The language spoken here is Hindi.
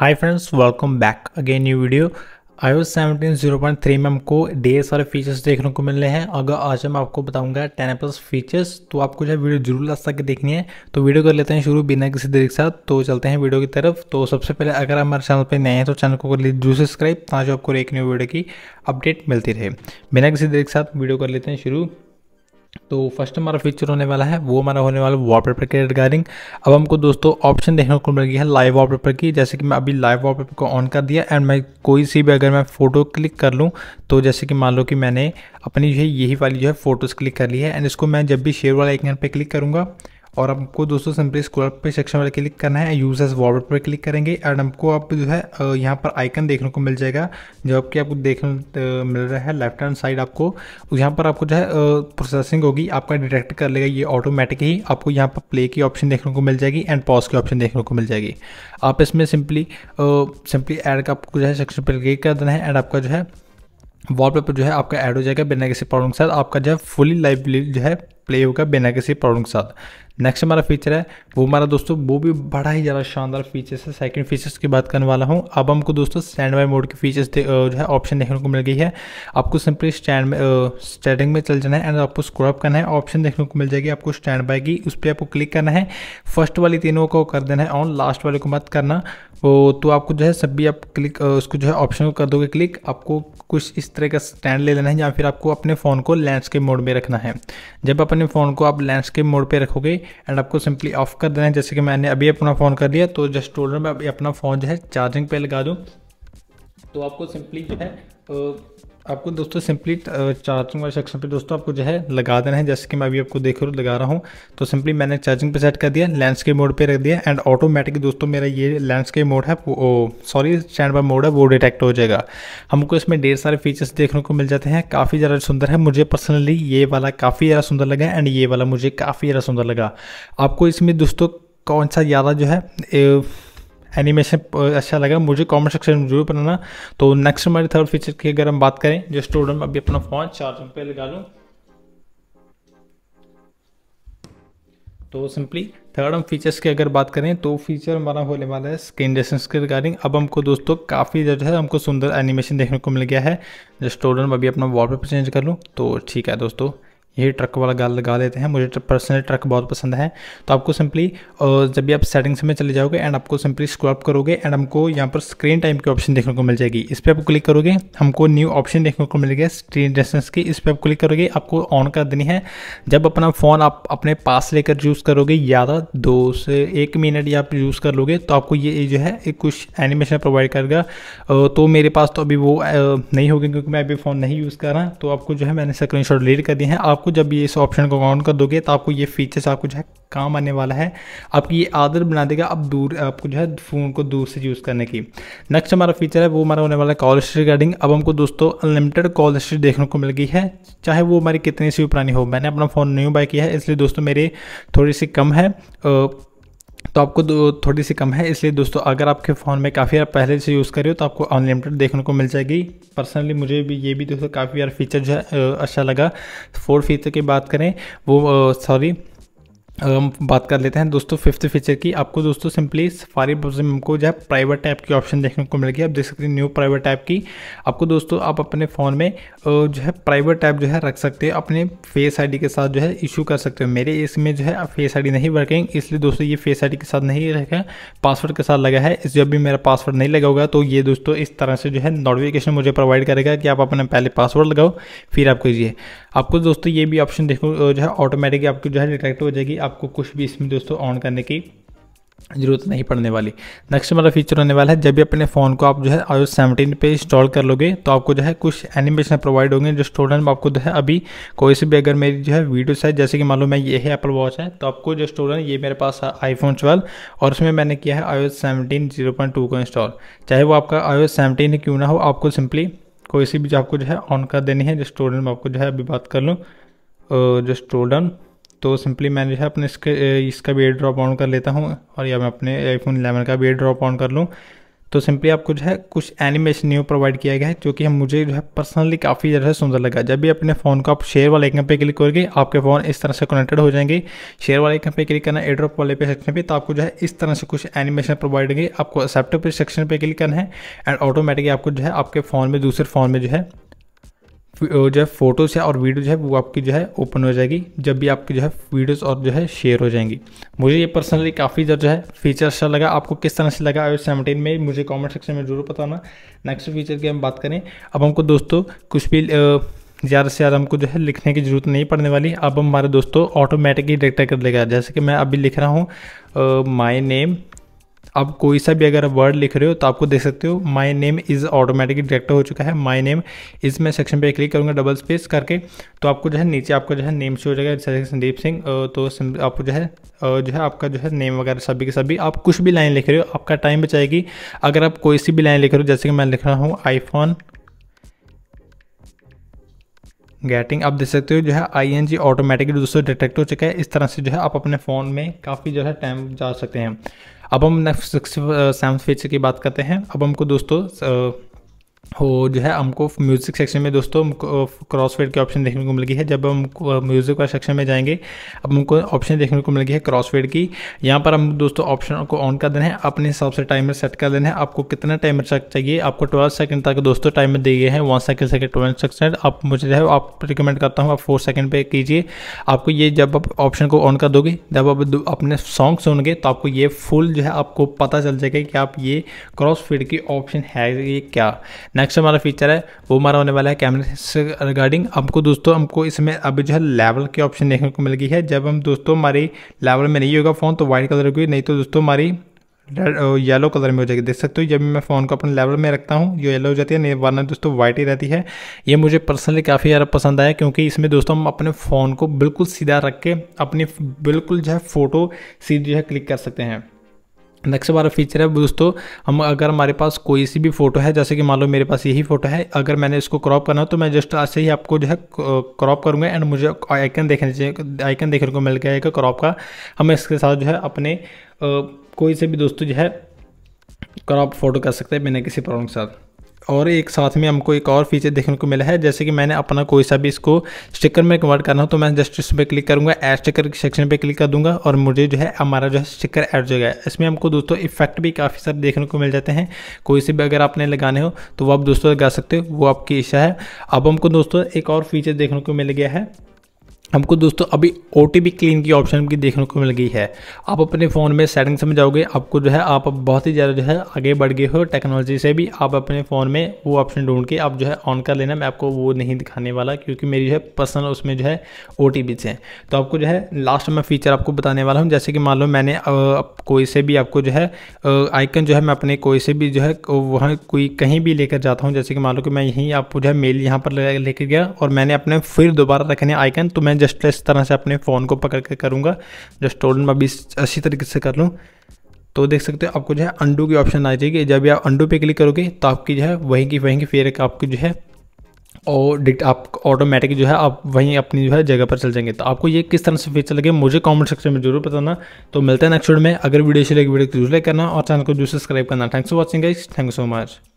hi friends welcome back again new video I O seventeen zero point three में हमको ढेर सारे फीचर्स देखने को मिल रहे हैं अगर आज मैं आपको बताऊंगा टेन प्लस फीचर्स तो आपको जो वीडियो जरूर आज तक देखनी है तो वीडियो कर लेते हैं शुरू बिना किसी देर के साथ तो चलते हैं वीडियो की तरफ तो सबसे पहले अगर हमारे चैनल पर नए हैं तो चैनल को कर लीजिए जरूर सब्सक्राइब ताकि आपको एक न्यू वीडियो की अपडेट मिलती रहे बिना किसी देर के साथ वीडियो कर लेते हैं शुरू तो फर्स्ट हमारा फीचर होने वाला है वो हमारा होने वाला वॉलपेपर के रिगार्डिंग अब हमको दोस्तों ऑप्शन देखने को मिल गई है लाइव वॉलपेपर की जैसे कि मैं अभी लाइव वॉलपेपर को ऑन कर दिया एंड मैं कोई सी भी अगर मैं फ़ोटो क्लिक कर लूँ तो जैसे कि मान लो कि मैंने अपनी जो है यही वाली जो है फ़ोटोज़ क्लिक कर ली है एंड इसको मैं जब भी शेयर वाला आइकन पर क्लिक करूँगा और आपको दोस्तों सिंपली स्क्रॉल पे सेक्शन पर क्लिक करना है यूजर्स वॉलपेपर पर क्लिक करेंगे एंड आपको आप जो है यहाँ पर आइकन देखने को मिल जाएगा जो आपके आपको देखने मिल रहा है लेफ्ट हैंड साइड आपको यहाँ पर आपको जो है प्रोसेसिंग होगी आपका डिटेक्ट कर लेगा ये ऑटोमेटिक ही आपको यहाँ पर प्ले की ऑप्शन देखने को मिल जाएगी एंड पॉज की ऑप्शन देखने को मिल जाएगी आप इसमें सिंपली सिंपली एड का आपको जो है सेक्शन पर क्लिक कर देना है एंड आपका जो है वॉलपेपर जो है आपका ऐड हो जाएगा बिना किसी प्रॉब्लम के साथ आपका जो है फुली लाइव जो है प्ले होगा बिना किसी प्रॉब्लम के साथ नेक्स्ट हमारा फीचर है वो हमारा दोस्तों वो भी बड़ा ही ज़्यादा शानदार फीचर्स है सेकंड फीचर्स की बात करने वाला हूँ अब हमको दोस्तों स्टैंड बाय मोड के फीचर्स जो है ऑप्शन देखने को मिल गई है आपको सिंपली स्टैंड में स्टैंडिंग में चल जाना है एंड आपको स्क्रॉप करना है ऑप्शन देखने को मिल जाएगी आपको स्टैंड बाय की उस पर आपको क्लिक करना है फर्स्ट वाली तीनों को कर देना है ऑन लास्ट वाले को मत करना वो तो आपको जो है सब भी आप क्लिक उसको जो है ऑप्शन को कर दोगे क्लिक आपको कुछ इस तरह का स्टैंड ले लेना है या फिर आपको अपने फ़ोन को लैंडस्केप मोड में रखना है जब अपन अपने फ़ोन को आप लैंडस्केप मोड पे रखोगे एंड आपको सिंपली ऑफ कर देना है जैसे कि मैंने अभी अपना फ़ोन कर लिया तो जस्ट होल्डर में अभी अपना फ़ोन जो है चार्जिंग पे लगा दूँ तो आपको सिंपली जो है आपको दोस्तों सिंपली चार्जिंग वाले सेक्शन पे दोस्तों आपको जो है लगा देना है जैसे कि मैं अभी आपको देख रहा हूँ लगा रहा हूँ तो सिंपली मैंने चार्जिंग पे सेट कर दिया लैंडस्केप मोड पे रख दिया एंड ऑटोमेटिक दोस्तों मेरा ये लैंडस्केप मोड है वो सॉरी स्टैंड बाय मोड है वो डिटेक्ट हो जाएगा हमको इसमें ढेर सारे फीचर्स देखने को मिल जाते हैं काफ़ी ज़्यादा सुंदर है मुझे पर्सनली ये वाला काफ़ी ज़्यादा सुंदर लगा एंड ये वाला मुझे काफ़ी ज़्यादा सुंदर लगा आपको इसमें दोस्तों कौन सा ज़्यादा जो है एनिमेशन अच्छा लगा मुझे कमेंट सेक्शन में जरूर बनाना तो नेक्स्ट हमारे थर्ड फीचर की अगर हम बात करें जो स्टूडेंट में अभी अपना फ़ोन चार्जिंग पे लगा लूँ तो सिंपली थर्ड हम फीचर्स की अगर बात करें तो फीचर हमारा होने वाला है स्क्रीन डिस्टेंस के रिगार्डिंग अब हमको दोस्तों काफ़ी जो है हमको सुंदर एनिमेशन देखने को मिल गया है जो स्टूडेंट अभी अपना वॉलपेपर चेंज कर लूँ तो ठीक है दोस्तों ये ट्रक वाला गाल लगा देते हैं मुझे पर्सनली तो ट्रक बहुत पसंद है तो आपको सिंपली जब भी आप सेटिंग्स में चले जाओगे एंड आपको सिंपली स्क्रॉप करोगे एंड हमको यहाँ पर स्क्रीन टाइम की ऑप्शन देखने को मिल जाएगी इस पर आप क्लिक करोगे हमको न्यू ऑप्शन देखने को मिलेगा स्क्रीन डिस्टेंस की इस पर आप क्लिक करोगे आपको ऑन कर देनी है जब अपना फ़ोन आप अपने पास लेकर यूज़ करोगे ज़्यादा तो दो से एक मिनट या आप यूज़ कर लोगे तो आपको ये जो है एक कुछ एनिमेशन प्रोवाइड करेगा तो मेरे पास तो अभी वो नहीं होगी क्योंकि मैं अभी फ़ोन नहीं यूज़ कर रहा तो आपको जो है मैंने स्क्रीन शॉट कर दी है आप आपको जब ये इस ऑप्शन को ऑन कर दोगे तो आपको ये फीचर्स आपको जो है काम आने वाला है आपकी ये आदत बना देगा अब दूर आपको जो है फ़ोन को दूर से यूज़ करने की नेक्स्ट हमारा फीचर है वो हमारा होने वाला है कॉल हिस्ट्री रिगार्डिंग अब हमको दोस्तों अनलिमिटेड कॉल हिस्ट्री देखने को मिल गई है चाहे वो हमारी कितनी सी पुरानी हो मैंने अपना फ़ोन न्यू बाय किया है इसलिए दोस्तों मेरे थोड़ी सी कम है तो आपको थोड़ी सी कम है इसलिए दोस्तों अगर आपके फ़ोन में काफ़ी यार पहले से यूज़ कर रहे हो तो आपको अनलिमिटेड देखने को मिल जाएगी पर्सनली मुझे भी ये भी दोस्तों काफ़ी यार फीचर जो है अच्छा लगा फोर फीचर की बात करें वो सॉरी अगर हम बात कर लेते हैं दोस्तों फिफ्थ फीचर की आपको दोस्तों सिंपली सफारी ब्राउजर में हमको जो है प्राइवेट टैब की ऑप्शन देखने को मिलेगी आप देख सकते हैं न्यू प्राइवेट टैब की आपको दोस्तों आप अपने फ़ोन में जो है प्राइवेट टैब जो है रख सकते हो अपने फेस आईडी के साथ जो है इशू कर सकते हो मेरे इसमें जो है फेस आई नहीं वर्किंग इसलिए दोस्तों ये फेस आई के साथ नहीं रखा पासवर्ड के साथ लगा है जब भी मेरा पासवर्ड नहीं लगा होगा तो ये दोस्तों इस तरह से जो है नोटिफिकेशन मुझे प्रोवाइड करेगा कि आप अपना पहले पासवर्ड लगाओ फिर आप कीजिए आपको दोस्तों ये भी ऑप्शन देखो जो है ऑटोमेटिकली आपको जो है डिटेक्ट हो जाएगी आपको कुछ भी इसमें दोस्तों ऑन करने की जरूरत नहीं पड़ने वाली नेक्स्ट हमारा फीचर होने वाला है जब भी अपने फ़ोन को आप जो है आई सेवनटीन पे इंस्टॉल कर लोगे तो आपको जो है कुछ एनिमेशन प्रोवाइड होंगे जो स्टूडेंट आपको जो है अभी कोई से भी अगर मेरी जो है वीडियोस है जैसे कि मान लो मैं ये है एप्पल वॉच है तो आपको जो स्टूडेंट ये मेरे पास आईफोन ट्वेल्व और उसमें मैंने किया है iOS seventeen zero point two को इंस्टॉल चाहे वो आपका आई ओ सेवनटीन क्यों ना हो आपको सिंपली कोई सी भी आपको जो है ऑन कर देनी है जो स्टूडेंट में आपको जो है अभी बात कर लूँ जो स्टूडेंट तो सिंपली मैं जो है अपने इसके इसका भी एयर ड्रॉप ऑन कर लेता हूँ और या मैं अपने आईफोन 11 का भी एयर ड्रॉप ऑन कर लूँ तो सिंपली आपको जो है कुछ एनिमेशन न्यू प्रोवाइड किया गया है जो कि हम मुझे जो है पर्सनली काफ़ी ज़्यादा सुंदर लगा जब भी अपने फ़ोन को आप शेयर वाले आइकन पे क्लिक करोगे आपके फ़ोन इस तरह से कनेक्टेड हो जाएंगे शेयर वाले आइकन पे क्लिक करना एड्रॉप वाले पे सेक्शन पे तो आपको जो है इस तरह से कुछ एनिमेशन प्रोवाइड होंगे आपको एक्सेप्ट सेक्शन पर क्लिक करना है एंड ऑटोमेटिकली आपको जो है आपके फ़ोन में दूसरे फ़ोन में जो है जो है फ़ोटोज़ है और वीडियो जो है वो आपकी जो है ओपन हो जाएगी जब भी आपकी जो है वीडियोज़ और जो है शेयर हो जाएंगी मुझे ये पर्सनली काफ़ी ज़्यादा जो है फीचर अच्छा लगा आपको किस तरह से लगा आयो सेवनटीन में मुझे कॉमेंट सेक्शन में जरूर बताना नेक्स्ट फीचर की हम बात करें अब हमको दोस्तों कुछ भी ज़्यादा से ज़्यादा हमको जो है लिखने की ज़रूरत नहीं पड़ने वाली अब हमारे दोस्तों ऑटोमेटिकली डिटेक्ट कर लेगा जैसे कि मैं अभी लिख रहा हूँ माई नेम आप कोई सा भी अगर वर्ड लिख रहे हो तो आपको देख सकते हो my name is automatically detect हो चुका है माई नेम इस मैं सेक्शन पे क्लिक करूँगा डबल स्पेस करके तो आपको जो है नीचे आपको जो है नेम शो हो जाएगा जैसे संदीप सिंह तो आपको जो है जो है आपका जो है नेम वगैरह सभी के सभी आप कुछ भी लाइन लिख रहे हो आपका टाइम बचाएगी अगर आप कोई सी भी लाइन लिख रहे हो जैसे कि मैं लिख रहा हूँ आईफोन गेटिंग आप देख सकते हो जो है आई एन जी ऑटोमेटिकली दोस्तों डिटेक्ट हो चुका है इस तरह से जो है आप अपने फ़ोन में काफ़ी जो है टाइम जा सकते हैं अब हम नेक्स्ट सेवन फीचर की बात करते हैं अब हमको दोस्तों uh, और जो है हमको म्यूज़िक सेक्शन में दोस्तों क्रॉसफेड की ऑप्शन देखने को मिल गई है जब हम म्यूज़िक वाले सेक्शन में जाएंगे अब हमको ऑप्शन देखने को मिल गई है क्रॉसफेड की यहाँ पर हम दोस्तों ऑप्शन को ऑन कर देना है अपने हिसाब से टाइमर सेट कर देना है आपको कितना टाइमर चाहिए आपको ट्वेल्व सेकंड तक दोस्तों टाइमर दिए गए हैं one second second twelve second आप मुझे जो है आप रिकमेंड करता हूँ आप फोर सेकंड पे कीजिए आपको ये जब आप ऑप्शन को ऑन कर दोगे जब आप अपने सॉन्ग सुनोगे तो आपको ये फुल जो है आपको पता चल जाएगा कि आप ये फेड की ऑप्शन है ये क्या नेक्स्ट हमारा फीचर है वो हमारा होने वाला है कैमरे से रिगार्डिंग हमको दोस्तों हमको इसमें अभी जो है लेवल की ऑप्शन देखने को मिल गई है जब हम दोस्तों हमारी लेवल में नहीं होगा फ़ोन तो वाइट कलर की नहीं तो दोस्तों हमारी रेड येलो कलर में हो जाएगी देख सकते हो जब मैं फ़ोन को अपने लेवल में रखता हूँ ये येलो हो जाती है नहीं वरना दोस्तों वाइट ही रहती है ये मुझे पर्सनली काफ़ी ज़्यादा पसंद आया क्योंकि इसमें दोस्तों हम अपने फ़ोन को बिल्कुल सीधा रख के अपनी बिल्कुल जो है फ़ोटो सीधी जो है क्लिक कर सकते हैं नेक्स्ट हमारा फीचर है दोस्तों हम अगर हमारे पास कोई सी भी फोटो है जैसे कि मान लो मेरे पास यही फोटो है अगर मैंने इसको क्रॉप करना हो तो मैं जस्ट आज से ही आपको जो है क्रॉप करूंगा एंड मुझे आइकन देखने चाहिए आइकन देखने को मिल गया है क्रॉप का हम इसके साथ जो है अपने कोई से भी दोस्तों जो है क्रॉप फोटो कर सकते हैं बिना किसी प्रॉब्लम के साथ और एक साथ में हमको एक और फीचर देखने को मिला है जैसे कि मैंने अपना कोई सा भी इसको स्टिकर में कन्वर्ट करना हो तो मैं जस्ट इस पर क्लिक करूँगा एड स्टिकर के सेक्शन पर क्लिक कर दूंगा और मुझे जो है हमारा जो है स्टिकर ऐड हो गया इसमें हमको दोस्तों इफेक्ट भी काफ़ी सारे देखने को मिल जाते हैं कोई से भी अगर आपने लगाने हो तो वो आप दोस्तों लगा सकते हो वो आपकी इच्छा है अब हमको दोस्तों एक और फीचर देखने को मिल गया है हमको दोस्तों अभी ओ टी क्लीन की ऑप्शन भी देखने को मिल गई है आप अपने फ़ोन में सेटिंग्स में जाओगे आपको जो है आप बहुत ही ज़्यादा जो है आगे बढ़ गए हो टेक्नोलॉजी से भी आप अपने फ़ोन में वो ऑप्शन ढूंढ के आप जो है ऑन कर लेना मैं आपको वो नहीं दिखाने वाला क्योंकि मेरी जो है पर्सनल उसमें जो है ओ टी हैं तो आपको जो है लास्ट में फ़ीचर आपको बताने वाला हूँ जैसे कि मान लो मैंने कोई से भी आपको जो है आइकन जो है मैं अपने कोई से भी जो है वहाँ कोई कहीं भी लेकर जाता हूँ जैसे कि मान लो कि मैं यहीं आपको जो है मेल यहाँ पर लेकर गया और मैंने अपने फिर दोबारा रखने आइकन तो मैं जस्ट इस तरह से अपने फ़ोन को पकड़ के करूँगा जस्ट होल्ड मैं अभी अच्छी तरीके से कर लूँ तो देख सकते हो आपको जो है अंडू की ऑप्शन आ जाएगी जब भी आप अंडू पे क्लिक करोगे तो आपकी जो है वहीं की वहीं की फेयर आपकी जो है और आप ऑटोमेटिक जो है आप वहीं अपनी जो है जगह पर चल जाएंगे तो आपको ये किस तरह से फीचर लगे मुझे कमेंट सेक्शन में जरूर बताना तो मिलते हैं नेक्स्ट वीडियो में अगर वीडियो अच्छी लगे वीडियो को जरूर लाइक करना और चैनल को जरूर सब्सक्राइब करना thanks for watching guys thank you so much